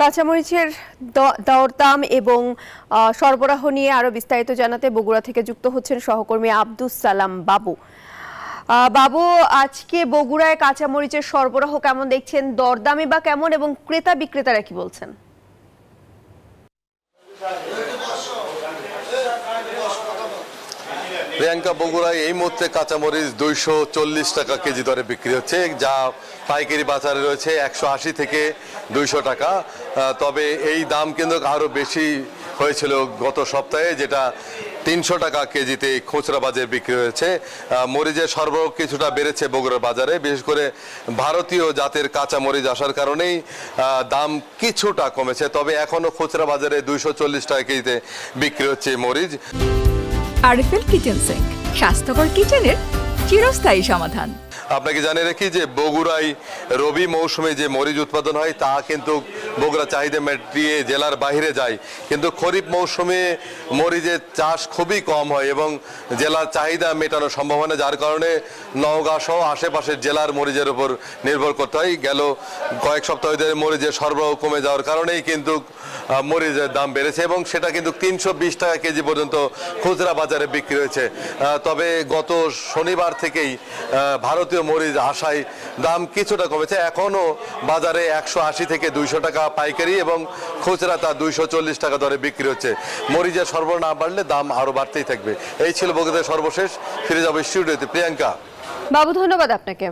কাঁচামরিচের দরদাম এবং সরবরাহ নিয়ে আরও বিস্তারিত জানাতে বগুড়া থেকে যুক্ত হচ্ছেন সহকর্মী আব্দুস সালাম বাবু বাবু আজকে বগুড়ায় কাঁচামরিচের সরবরাহ কেমন দেখছেন দরদামে বা কেমন এবং ক্রেতা বিক্রেতারা কি বলছেন প্রিয়াঙ্কা বগুড়ায় এই মুহূর্তে কাঁচামরিচ দুইশো চল্লিশ টাকা কেজি দরে বিক্রি হচ্ছে যা পাইকারি বাজারে রয়েছে একশো আশি থেকে দুইশো টাকা তবে এই দাম কিন্তু আরও বেশি হয়েছিল গত সপ্তাহে যেটা তিনশো টাকা কেজিতে খুচরা বাজারে বিক্রি হয়েছে মরিচের সরবরাহ কিছুটা বেড়েছে বগুড়ার বাজারে বিশেষ করে ভারতীয় জাতের কাঁচা মরিচ আসার কারণেই দাম কিছুটা কমেছে তবে এখনও খুচরা বাজারে দুইশো চল্লিশ টাকা কেজিতে বিক্রি হচ্ছে মরিচ আরএফএল কিচেন সিঙ্ক স্বাস্থ্যকর কিচেনের চিরস্থায়ী সমাধান আপনাকে জানিয়ে রাখি যে বগুড়ায় রবি মৌসুমে যে মরিচ উৎপাদন হয় তা কিন্তু বগুড়া চাহিদা মেটিয়ে জেলার বাহিরে যায় কিন্তু খরিফ মৌসুমে মরিচের চাষ খুবই কম হয় এবং জেলার চাহিদা মেটানো সম্ভব হয় না যার কারণে নওগাঁ সহ আশেপাশের জেলার মরিচের উপর নির্ভর করতে হয় গেল কয়েক সপ্তাহ ধরে মরিচের সরবরাহ কমে যাওয়ার কারণেই কিন্তু মরিচের দাম বেড়েছে এবং সেটা কিন্তু তিনশো বিশ টাকা কেজি পর্যন্ত খুচরা বাজারে বিক্রি হয়েছে তবে গত শনিবার থেকেই ভারতীয় মরিচ আশায় দাম কিছুটা কমেছে এখনও বাজারে একশো আশি থেকে দুইশো টাকা পাইকারি এবং খুচরা তা দুইশো চল্লিশ টাকা দরে বিক্রি হচ্ছে মরিচের সর্ব না বাড়লে দাম আরও বাড়তেই থাকবে এই ছিল বগুদের সর্বশেষ ফিরে যাবে স্টুডিওতে প্রিয়াঙ্কা বাবু ধন্যবাদ আপনাকে